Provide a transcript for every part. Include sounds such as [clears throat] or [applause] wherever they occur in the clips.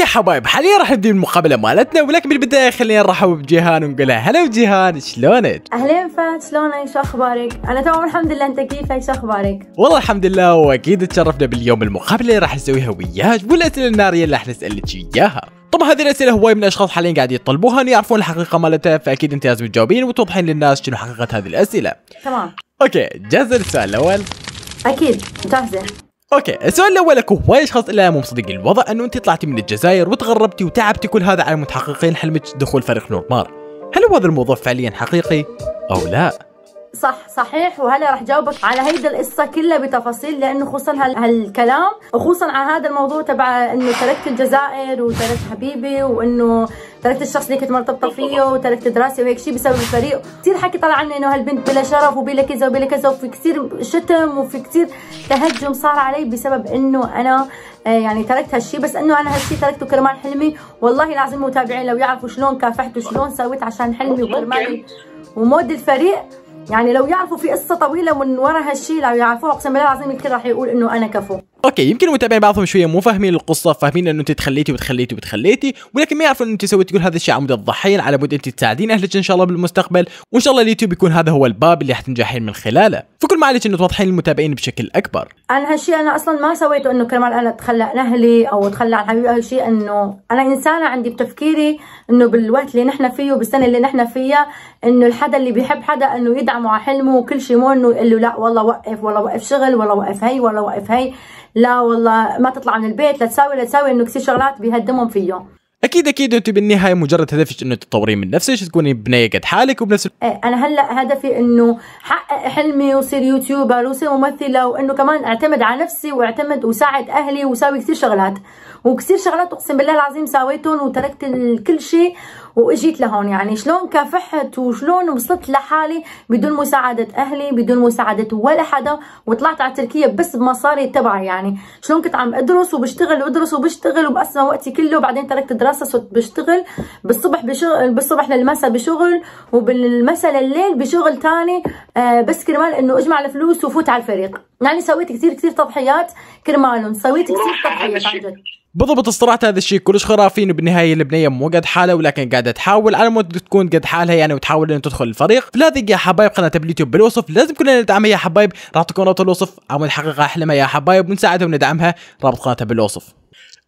اوكي حبايب حاليا راح نبدي المقابله مالتنا ولكن بالبدايه خلينا نرحب بجيهان ونقولها هلا جيهان شلونك؟ اهلين فهد شلونك؟ شو اخبارك؟ انا تمام الحمد لله انت كيفك؟ شو اخبارك؟ والله الحمد لله واكيد تشرفنا باليوم المقابله اللي راح نسويها وياك والاسئله الناريه اللي راح نسالك اياها. طبعا هذه الاسئله هواي من الاشخاص حاليا قاعد يطلبوها ان يعرفون الحقيقه مالتها فاكيد انت لازم تجاوبين وتوضحين للناس شنو حقيقه هذه الاسئله. تمام. اوكي جاهزه للسؤال الاول؟ اكيد جاهزه. اوكي السؤال الاول اكو هو اشخاص الا مو مصدق الوضع انه انت طلعتي من الجزائر وتغربتي وتعبتي كل هذا على متحققين حلمك دخول فريق نورمار هل هو هذا الموضوع فعليا حقيقي او لا صح صحيح وهلا رح جاوبك على هيدا القصة كلها بتفاصيل لأنه خصوصا هالكلام وخصوصا على هذا الموضوع تبع إنه تركت الجزائر وتركت حبيبي وإنه تركت الشخص اللي كنت مرتبطه فيه وتركت دراسي وهيك شيء بسبب الفريق كثير حكي طلع عنه انه هالبنت بلا شرف وبلا كذا وبلا كذا وفي كثير شتم وفي كثير تهجم صار علي بسبب انه انا آه، يعني تركت هالشيء بس انه انا هالشيء تركته كرمال حلمي والله العظيم المتابعين لو يعرفوا شلون كافحت وشلون سويت عشان حلمي وكرمالي ومود الفريق يعني لو يعرفوا في قصه طويله من ورا هالشيء لو يعرفوها اقسم بالله العظيم الكل راح يقول انه انا كفو اوكي يمكن المتابعين بعضهم شويه مو فاهمين القصه فاهمين انه انت تخليتي وتخليتي وتخليتي ولكن ما يعرفون انه انت سويت كل هذا الشيء على مود الضحيه على مود انت تساعدين اهلك ان شاء الله بالمستقبل وان شاء الله اليوتيوب يكون هذا هو الباب اللي حتنجحين من خلاله فكل ما عليك انه توضحين للمتابعين بشكل اكبر انا هالشيء انا اصلا ما سويته انه كرمال انا اتخلى عن اهلي او اتخلى عن حبيبي او شيء انه انا انسانه عندي بتفكيري انه بالوقت اللي نحن فيه وبالسنه اللي نحن فيها انه الحدا اللي بيحب حدا انه يدعمه على حلمه وكل شيء مو انه يقول له لا والله وقف والله وقف شغل والله وقف هي والله وقف هي لا والله ما تطلع من البيت لا تساوي لا تساوي انه كثير شغلات بيهدمهم فيه اكيد اكيد انت بالنهايه مجرد هدفك انه تطورين من نفسك تكوني بنيه قد حالك وبنفس ايه انا هلا هدفي انه حقق حلمي وصير يوتيوبر وصير ممثله وانه كمان اعتمد على نفسي واعتمد وساعد اهلي وساوي كثير شغلات وكثير شغلات اقسم بالله العظيم ساويتهم وتركت كل شيء واجيت لهون يعني شلون كافحت وشلون وصلت لحالي بدون مساعده اهلي بدون مساعده ولا حدا وطلعت على تركيا بس بمصاري تبعي يعني شلون كنت عم ادرس وبشتغل وادرس وبشتغل وبقسم وقتي كله وبعدين تركت الدراسه صرت بشتغل بالصبح بشغل بالصبح للمساء بشغل وبالمساء لليل بشغل ثاني آه بس كرمال انه اجمع الفلوس وفوت على الفريق يعني سويت كثير كثير تضحيات كرمالهم سويت كثير تضحيات بالضبط استطرات هذا الشيء كلش خرافي انه بالنهايه البنيه مو قد حالها ولكن قاعده تحاول على مود تكون قد حالها يعني وتحاول انها تدخل الفريق فلا يا حبايب قناه اليوتيوب بالوصف لازم كلنا ندعمها يا حبايب راح تكون رابط الوصف عم نحقق احلامها يا حبايب ونساعدها وندعمها رابط قناتها بالوصف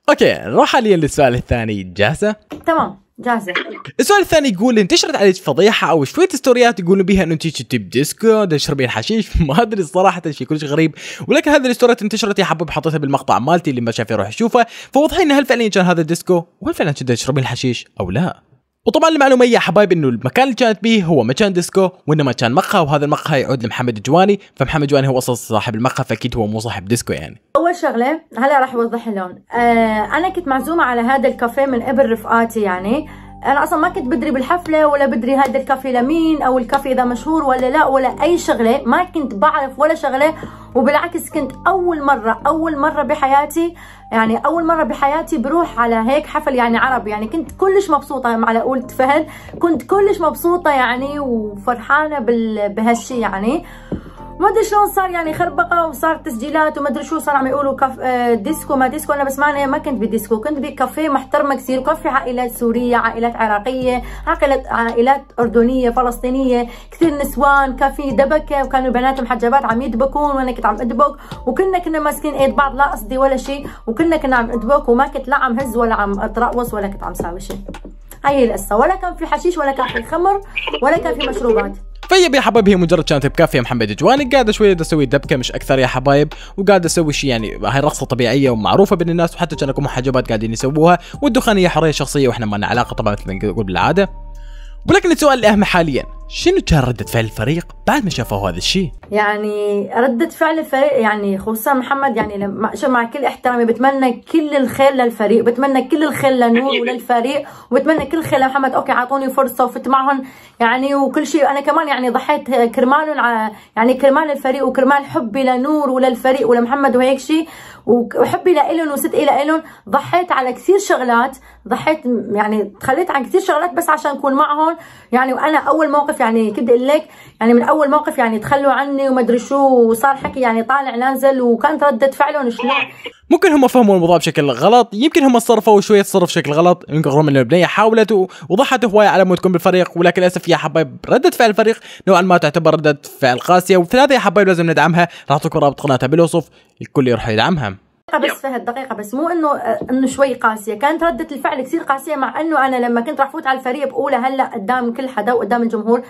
اوكي نروح حاليا للسؤال الثاني جاهزه تمام جاهزه السؤال الثاني يقول انتشرت عليك فضيحه او شويه ستوريات يقولون بها انه انت كنت ديسكو تشربين حشيش [laughs] ما ادري صراحه شيء كلش غريب ولكن هذه الستوريات انتشرت يا حبوب حطيتها بالمقطع مالتي اللي ما شاف يروح يشوفه فوضحي لنا هل فعليا كان هذا الديسكو وهل فعلا كنت تشربين الحشيش او لا وطبعا المعلومه يا حبايب انه المكان اللي كانت به هو مكان ديسكو وانما كان مقهى وهذا المقهى يعود لمحمد الجواني فمحمد الجواني هو اصلا صاحب المقهى فاكيد هو مو صاحب ديسكو يعني اول شغله هلا راح اوضح لهم آه انا كنت معزومه على هذا الكافيه من قبل رفقاتي يعني آه انا اصلا ما كنت بدري بالحفله ولا بدري هذا الكافي لمين او الكافي اذا مشهور ولا لا ولا اي شغله ما كنت بعرف ولا شغله وبالعكس كنت اول مره اول مره بحياتي يعني اول مره بحياتي بروح على هيك حفل يعني عربي يعني كنت كلش مبسوطه على قولة فهد كنت كلش مبسوطه يعني وفرحانه بهالشي يعني ما ادري شلون صار يعني خربقه وصار تسجيلات وما ادري شو صار عم يقولوا كاف آه، ديسكو ما ديسكو انا بس ما أنا ما كنت بديسكو كنت بكافيه محترمه كثير وكان في عائلات سوريه عائلات عراقيه عائلات عائلات اردنيه فلسطينيه كثير نسوان كان في دبكه وكانوا البنات محجبات عم يدبكون وانا كنت عم ادبك وكنا كنا ماسكين ايد بعض لا قصدي ولا شيء وكنا كنا عم ادبك وما كنت لا عم هز ولا عم اترقص ولا كنت عم ساوي شيء هاي هي القصه ولا كان في حشيش ولا كان في خمر ولا كان في مشروبات فيب يا حبايب هي مجرد كانت بكافيه محمد جواني قاعد شويه اسوي دبكه مش اكثر يا حبايب وقاعد اسوي شيء يعني هاي رقصه طبيعيه ومعروفه بين الناس وحتى كان اكو محجبات قاعدين يسووها هي حريه شخصيه واحنا ما لنا علاقه طبعا مثل نقول بالعاده ولكن السؤال الاهم حاليا شنو كان رده فعل الفريق بعد ما شافوا هذا الشيء يعني ردة فعل الفريق يعني خصوصا محمد يعني لما مع كل احترامي بتمنى كل الخير للفريق بتمنى كل الخير لنور وللفريق وبتمنى كل خير لمحمد اوكي اعطوني فرصه وفت معهم يعني وكل شيء انا كمان يعني ضحيت كرمالهم يعني كرمال الفريق وكرمال حبي لنور وللفريق ولمحمد وهيك شيء وحبي لإلهم وصدقي لإلهم ضحيت على كثير شغلات ضحيت يعني تخليت عن كثير شغلات بس عشان اكون معهم يعني وانا اول موقف يعني كنت اقول لك يعني من اول موقف يعني تخلوا عني وعاوني وما ادري شو وصار حكي يعني طالع نازل وكانت رده فعلهم شلون ممكن هم فهموا الموضوع بشكل غلط يمكن هم صرفوا شويه صرف بشكل غلط يمكن رغم ان البنيه حاولت وضحت هوايه على مود تكون بالفريق ولكن للاسف يا حبايب رده فعل الفريق نوعا ما تعتبر رده فعل قاسيه وثلاثه يا حبايب لازم ندعمها راح تكون رابط قناتها بالوصف الكل يروح يدعمها دقيقه بس فهد دقيقه بس مو انه آه، انه شوي قاسيه كانت رده الفعل كثير قاسيه مع انه انا لما كنت راح فوت على الفريق بقولها هلا قدام كل حدا وقدام الجمهور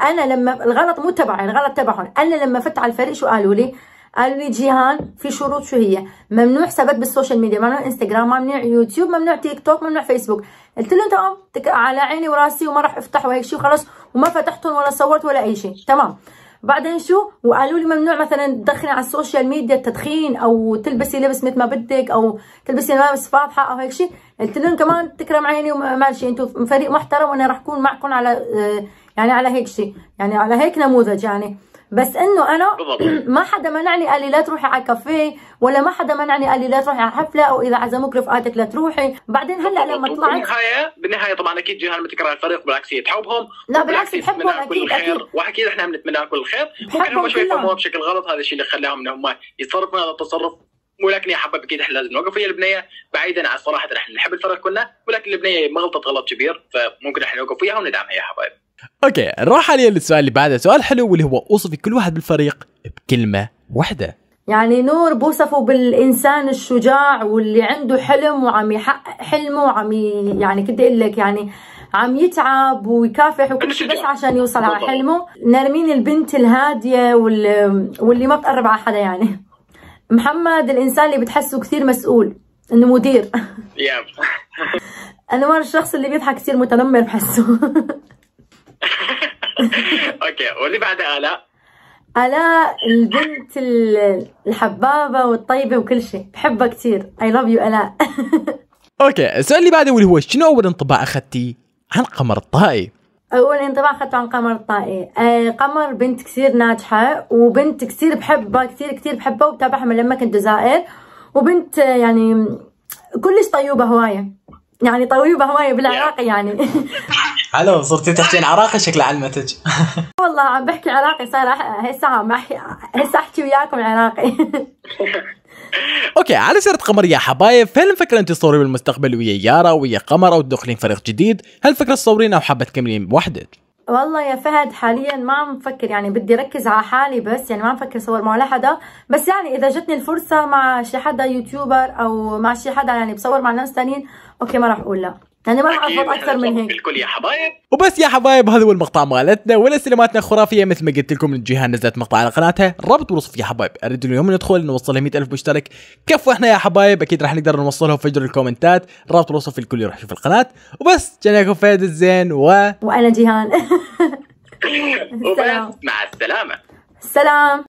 انا لما الغلط مو تبعي الغلط تبعهم انا لما فت على الفريق شو قالوا لي قالوا لي جيهان في شروط شو هي ممنوع سبت بالسوشيال ميديا ممنوع انستغرام ممنوع يوتيوب ممنوع تيك توك ممنوع فيسبوك قلت له تمام على عيني وراسي وما راح افتح وهيك شيء وخلص وما فتحتهم ولا صورت ولا اي شيء تمام بعدين شو وقالوا لي ممنوع مثلا تدخني على السوشيال ميديا التدخين او تلبسي لبس مثل ما بدك او تلبسي ملابس فاضحه او هيك شيء قلت لهم كمان تكرم عيني وما شيء انتم فريق محترم وانا راح اكون معكم على آه، يعني على هيك شيء يعني على هيك نموذج يعني بس انه انا [clears throat] ما حدا منعني قال لي لا تروحي على كافيه ولا ما حدا منعني قال لي لا تروحي على حفله او اذا عزموك رفقاتك لا تروحي بعدين هلا لما طلعت بالنهايه بالنهايه طبعا اكيد جيهان بتكره الفريق بالعكس هي تحبهم لا بالعكس بحبهم اكيد اكيد واكيد احنا بنتمنى كل الخير ممكن هم شوي فهموها بشكل غلط هذا الشيء اللي خلاهم انهم يتصرفوا هذا التصرف ولكن يا حباب اكيد احنا لازم نوقف ويا البنيه بعيدا عن صراحه احنا نحب الفريق كلنا ولكن البنيه غلطت غلط كبير فممكن احنا نوقف وياها وندعمها يا حبايب اوكي نروح حاليا للسؤال اللي بعده سؤال حلو واللي هو اوصفي كل واحد بالفريق بكلمه واحده يعني نور بوصفه بالانسان الشجاع واللي عنده حلم وعم يحقق حلمه وعم يعني كنت اقول لك يعني عم يتعب ويكافح وكل شيء بس عشان يوصل على حلمه نرمين البنت الهاديه واللي, واللي ما بتقرب على حدا يعني [laughs] محمد الانسان اللي بتحسه كثير مسؤول انه مدير [laughs] انوار الشخص اللي بيضحك كثير متنمر بحسه [laughs] [laughs] اوكي واللي بعد الاء الاء البنت الحبابه والطيبه وكل شيء بحبها كثير اي لاف يو الاء [laughs] اوكي السؤال اللي بعده واللي هو شنو اول انطباع اخذتي عن قمر الطائي اول انطباع اخذته عن قمر الطائي آه قمر بنت كثير ناجحه وبنت كثير بحبها كثير كثير بحبها وبتابعها من لما كنت زائر وبنت آه، يعني كلش طيوبه هوايه يعني طيوبه هوايه بالعراق يعني [laughs] حلو صرتي تحكين عراقي شكل علمتك [laughs] والله عم بحكي عراقي صار هسه عم احكي هسه احكي وياكم عراقي [laughs] اوكي على سيرة قمر يا حبايب هل الفكرة انت تصوري بالمستقبل ويا يارا ويا قمر او تدخلين فريق جديد هل فكرة تصورين او حابة تكملين بوحدك والله يا فهد حاليا ما عم بفكر يعني بدي ركز على حالي بس يعني ما عم بفكر صور مع ولا حدا بس يعني اذا جتني الفرصه مع شي حدا يوتيوبر او مع شي حدا يعني بصور مع ناس ثانيين اوكي ما راح اقول لا يعني ما اعرف اكثر من هيك الكل يا حبايب وبس يا حبايب هذا هو المقطع مالتنا والاستلاماتنا خرافيه مثل ما قلت لكم الجهه نزلت مقطع على قناتها رابط وصف يا حبايب اريد اليوم ندخل نوصل 100000 مشترك كفو احنا يا حبايب اكيد راح نقدر نوصلهم في فجر الكومنتات رابط بالوصف الكل يروح يشوف القناه وبس كان ياكم فهد الزين و وانا جيهان [laughs] [laughs] وبس مع السلامه سلام